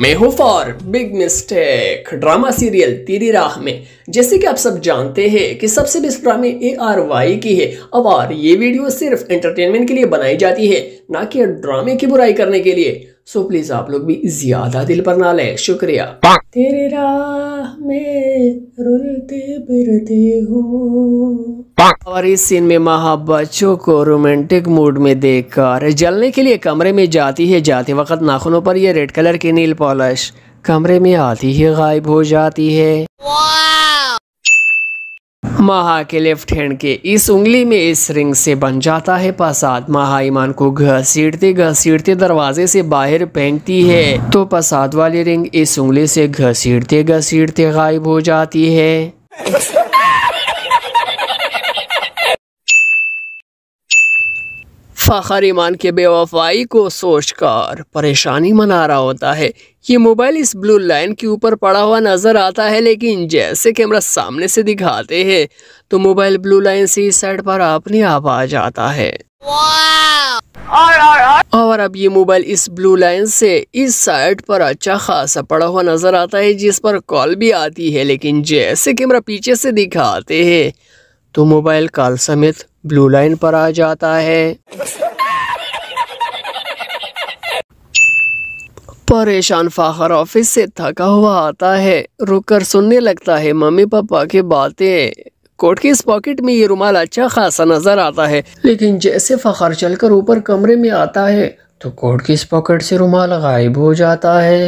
मैं for big mistake drama serial Teri Raah में जैसे कि आप सब जानते हैं कि सबसे बेस्ट ड्रामे ए आर वाई की है अब और ये वीडियो सिर्फ एंटरटेनमेंट के लिए बनाई जाती है ना कि ड्रामे की बुराई करने के लिए सो प्लीज आप लोग भी ज्यादा दिल पर ना लें शुक्रिया तेरे राह में रुलते फिरते हो और इस सीन में महा बच्चों को रोमांटिक मूड में देखकर जलने के लिए कमरे में जाती है जाते वक्त नाखूनों पर यह रेड कलर की नील पॉलिश कमरे में आती ही गायब हो जाती है महा के लेफ्ट हैंड के इस उंगली में इस रिंग से बन जाता है प्रसाद महा ईमान को घसीटते घसीटते दरवाजे से बाहर फेंकती है तो प्रसाद वाली रिंग इस उंगली से घसीटते घसीटते गायब हो जाती है फ़ाखर ईमान के बेवफाई को सोचकर परेशानी मना रहा होता है ये मोबाइल इस ब्लू लाइन के ऊपर पड़ा हुआ नज़र आता है लेकिन जैसे कैमरा सामने से दिखाते हैं तो मोबाइल ब्लू लाइन से इस साइड पर अपने आप आ जाता है और अब ये मोबाइल इस ब्लू लाइन से इस साइड पर अच्छा खासा पड़ा हुआ नज़र आता है जिस पर कॉल भी आती है लेकिन जैसे कैमरा पीछे से दिखाते हैं तो मोबाइल कॉल समेत ब्लू लाइन पर आ जाता है परेशान फाखर ऑफिस से थका हुआ आता है रुककर सुनने लगता है मम्मी पापा की बातें कोट के इस पॉकेट में ये रुमाल अच्छा खासा नजर आता है लेकिन जैसे फखर चलकर ऊपर कमरे में आता है तो कोट के इस पॉकेट से रुमाल गायब हो जाता है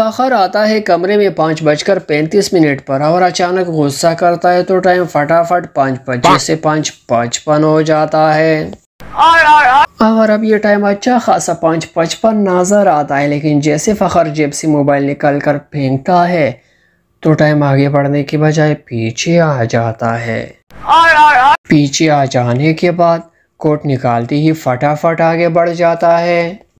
फ़खर आता है कमरे में पाँच बजकर पैंतीस मिनट पर और अचानक गुस्सा करता है तो टाइम फटाफट पाँच बजे से पाँच पचपन हो जाता है हाँ, और अब ये टाइम अच्छा खासा पाँच पचपन नज़र आता है लेकिन जैसे फ़खर जेब से मोबाइल निकाल कर फेंकता है तो टाइम आगे बढ़ने के बजाय पीछे आ जाता है पीछे आ जाने के बाद कोट निकालते ही फटाफट आगे बढ़ जाता है